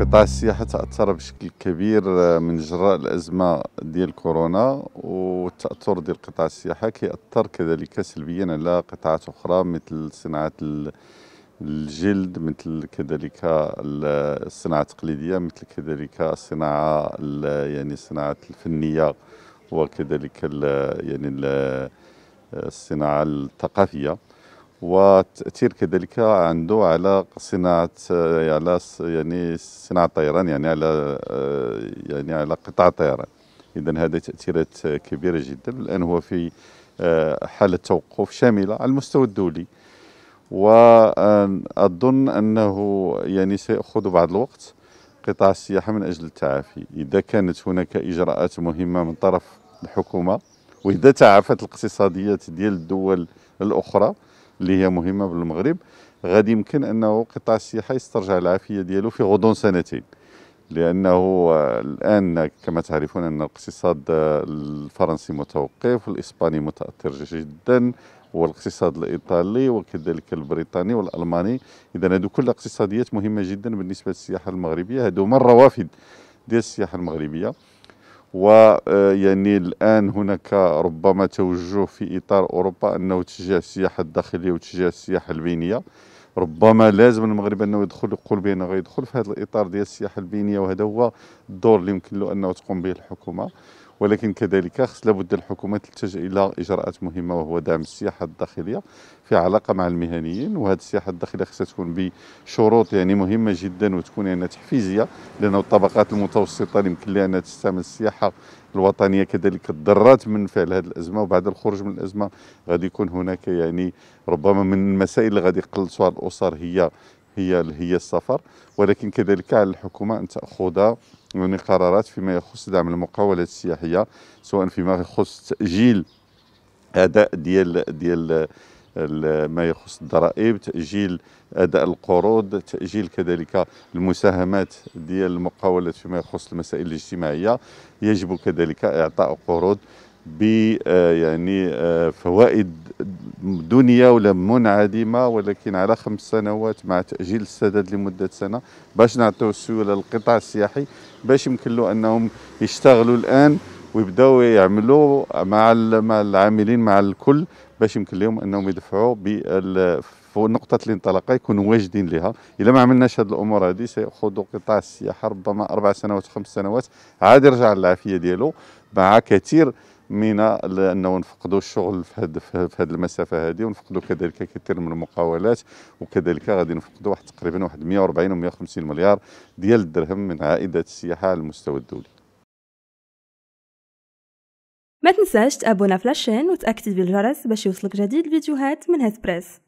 قطاع السياحة تأثر بشكل كبير آه، من جراء الأزمة ديال كورونا والتأثر ديال قطاع السياحة كيأثر كذلك سلبيا على قطاعات أخرى مثل صناعة الجلد مثل كذلك الصناعة التقليدية مثل كذلك الصناعة يعني الصناعة الفنية وكذلك يعني الصناعة الثقافية وتاثير كذلك عنده على صناعه آه، على يعني صناعه الطيران يعني على آه، يعني على قطاع الطيران اذا هذا تاثيرات كبيره جدا الان هو في آه، حاله توقف شامله على المستوى الدولي واظن انه يعني سياخذ بعض الوقت قطاع السياحه من اجل التعافي اذا كانت هناك اجراءات مهمه من طرف الحكومه واذا تعافت الاقتصاديات ديال الدول الاخرى اللي هي مهمه بالمغرب غادي يمكن انه قطاع السياحه يسترجع العافيه ديالو في غضون سنتين لانه آه، الان كما تعرفون ان الاقتصاد آه، الفرنسي متوقف والاسباني متاثر جدا والاقتصاد الايطالي وكذلك البريطاني والالماني اذا هذو كل اقتصاديات مهمه جدا بالنسبه للسياحه المغربيه هذو هما الروافد ديال السياحه المغربيه ويعني الان هناك ربما توجه في اطار اوروبا انه تجاه السياحه الداخليه وتجاه السياحه البينيه ربما لازم المغرب انه يدخل يقول بان غيدخل في هذا الاطار ديال السياحه البينيه وهذا هو الدور اللي يمكن له انه تقوم به الحكومه ولكن كذلك خص لابد الحكومة تلتجئ إلى إجراءات مهمة وهو دعم السياحة الداخلية في علاقة مع المهنيين وهذه السياحة الداخلية خصها تكون بشروط يعني مهمة جدا وتكون يعني تحفيزية لأنه الطبقات المتوسطة يمكن لها أنها تستعمل السياحة الوطنيه كذلك تضرات من فعل هذه الازمه وبعد الخروج من الازمه غادي يكون هناك يعني ربما من المسائل اللي غادي يقلصوها الاسر هي هي هي السفر ولكن كذلك على الحكومه ان تاخذ يعني قرارات فيما يخص دعم المقاولات السياحيه سواء فيما يخص تاجيل اداء ديال ديال ما يخص الضرائب تاجيل اداء القروض تاجيل كذلك المساهمات ديال المقاولات فيما يخص المسائل الاجتماعيه يجب كذلك اعطاء قروض ب آه، يعني آه، فوائد دنيا ولا منعدمه ولكن على خمس سنوات مع تاجيل السداد لمده سنه باش نعطيو السيوله للقطاع السياحي باش يمكن له انهم يشتغلوا الان ويبداو يعملوا مع مع العاملين مع الكل باش يمكن لهم انهم يدفعوا نقطة الانطلاقة يكونوا واجدين لها إذا ما عملناش هذه الأمور هذه سيأخذ قطاع السياحة ربما أربع سنوات خمس سنوات عاد يرجع للعافية ديالو مع كثير من انه نفقدوا الشغل في هذه في هذه المسافه هذه ونفقدوا كذلك كثير من المقاولات وكذلك غادي نفقدوا واحد تقريبا واحد 140 و 150 مليار ديال الدرهم من عائدات السياحه على المستوى الدولي ما تنساش تابونا في لاشين وتاكتيفي الجرس باش يوصلك جديد الفيديوهات من هاد بريس